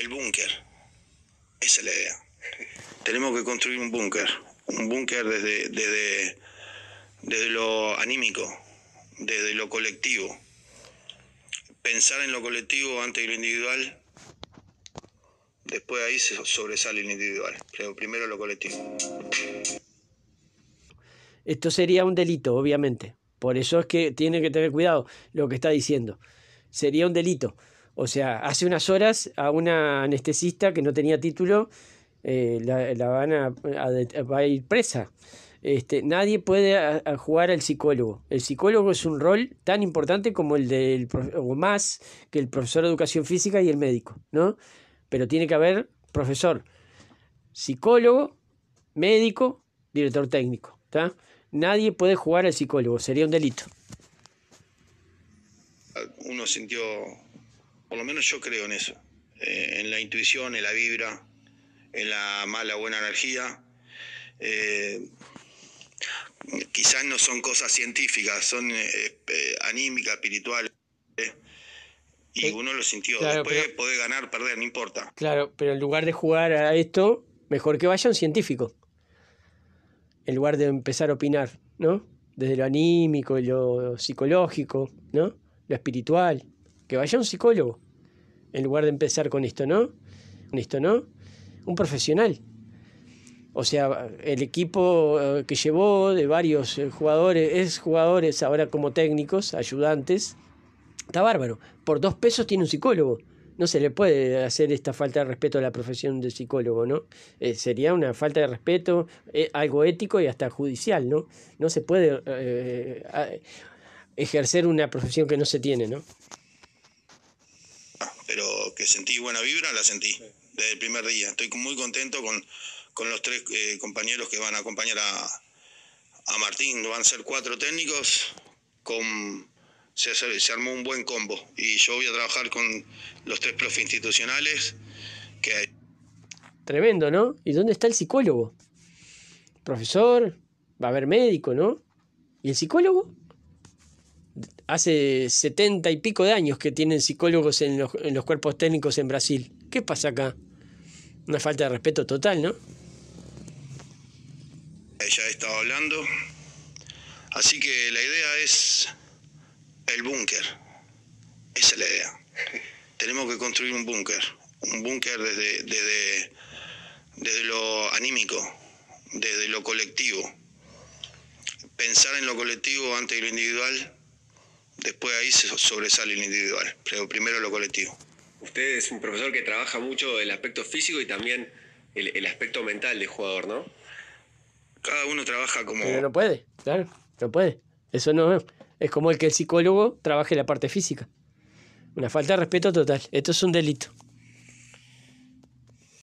el búnker. Esa es la idea. Tenemos que construir un búnker, un búnker desde, desde, lo anímico, desde lo colectivo. Pensar en lo colectivo antes de lo individual, después ahí se sobresale el individual, pero primero lo colectivo. Esto sería un delito, obviamente. Por eso es que tiene que tener cuidado lo que está diciendo. Sería un delito. O sea, hace unas horas a una anestesista que no tenía título eh, la, van a, ir presa. Este, nadie puede jugar al psicólogo. El psicólogo es un rol tan importante como el del o más que el profesor de educación física y el médico, ¿no? Pero tiene que haber profesor, psicólogo, médico, director técnico, Nadie puede jugar al psicólogo, sería un delito. Uno sintió por lo menos yo creo en eso, eh, en la intuición, en la vibra, en la mala o buena energía. Eh, quizás no son cosas científicas, son eh, anímicas, espirituales. Y uno lo sintió. Después ganar, perder, no importa. Claro, pero en lugar de jugar a esto, mejor que vaya un científico. En lugar de empezar a opinar, ¿no? Desde lo anímico, lo psicológico, ¿no? Lo espiritual. Que vaya un psicólogo en lugar de empezar con esto no, con esto no, un profesional. O sea, el equipo eh, que llevó de varios eh, jugadores, Es jugadores ahora como técnicos, ayudantes, está bárbaro. Por dos pesos tiene un psicólogo. No se le puede hacer esta falta de respeto a la profesión de psicólogo, ¿no? Eh, sería una falta de respeto, algo ético y hasta judicial, ¿no? No se puede ejercer una profesión que no se tiene, ¿no? que sentí buena vibra, la sentí desde el primer día. Estoy muy contento con, los tres eh, compañeros que van a acompañar a, a, Martín. Van a ser cuatro técnicos, con, se, armó un buen combo y yo voy a trabajar con los tres profes institucionales que Tremendo, ¿no? ¿Y dónde está el psicólogo? Profesor, va a haber médico, ¿no? ¿Y el psicólogo? hace setenta y pico de años que tienen psicólogos en los, en los cuerpos técnicos en Brasil. ¿Qué pasa acá? Una falta de respeto total, ¿no? Ella estado hablando. Así que la idea es el búnker. Esa es la idea. Tenemos que construir un búnker. Un búnker desde, desde lo anímico, desde lo colectivo. Pensar en lo colectivo antes de lo individual después ahí se sobresale el individual, pero primero lo colectivo. Usted es un profesor que trabaja mucho el aspecto físico y también el, aspecto mental del jugador, ¿no? Cada uno trabaja como... no puede, claro, no puede. Eso no es. Es como el que el psicólogo trabaje la parte física. Una falta de respeto total. Esto es un delito.